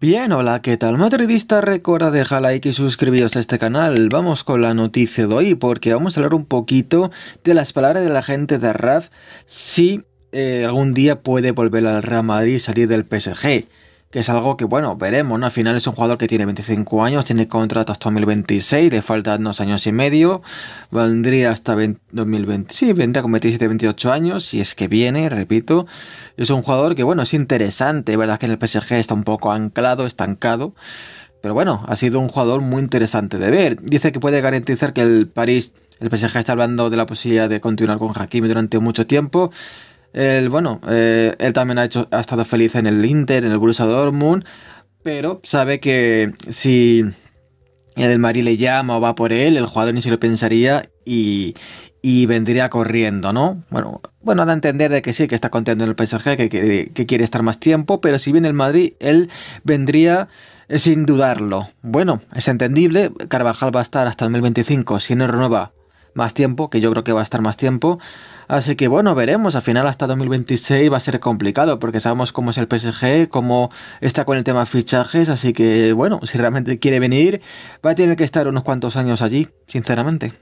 Bien, hola, ¿qué tal? Madridista, recuerda dejar like y suscribiros a este canal. Vamos con la noticia de hoy porque vamos a hablar un poquito de las palabras de la gente de Raf si eh, algún día puede volver al Real Madrid y salir del PSG que es algo que, bueno, veremos, ¿no? Al final es un jugador que tiene 25 años, tiene contrato hasta 2026, le faltan dos años y medio, vendría hasta 2026, 2020, sí, vendría con 27, 28 años, si es que viene, repito. Es un jugador que, bueno, es interesante, ¿verdad? Que en el PSG está un poco anclado, estancado. Pero bueno, ha sido un jugador muy interesante de ver. Dice que puede garantizar que el París, el PSG está hablando de la posibilidad de continuar con Hakimi durante mucho tiempo. Él, bueno, eh, él también ha, hecho, ha estado feliz en el Inter, en el Borussia Moon, pero sabe que si el Madrid le llama o va por él, el jugador ni se lo pensaría y, vendría corriendo, ¿no? Bueno, bueno, da a entender de que sí, que está contento en el PSG, que, que, quiere estar más tiempo, pero si viene el Madrid, él vendría eh, sin dudarlo. Bueno, es entendible, Carvajal va a estar hasta el 2025, si no renueva más tiempo, que yo creo que va a estar más tiempo. Así que bueno, veremos. Al final hasta 2026 va a ser complicado porque sabemos cómo es el PSG, cómo está con el tema fichajes. Así que bueno, si realmente quiere venir, va a tener que estar unos cuantos años allí, sinceramente.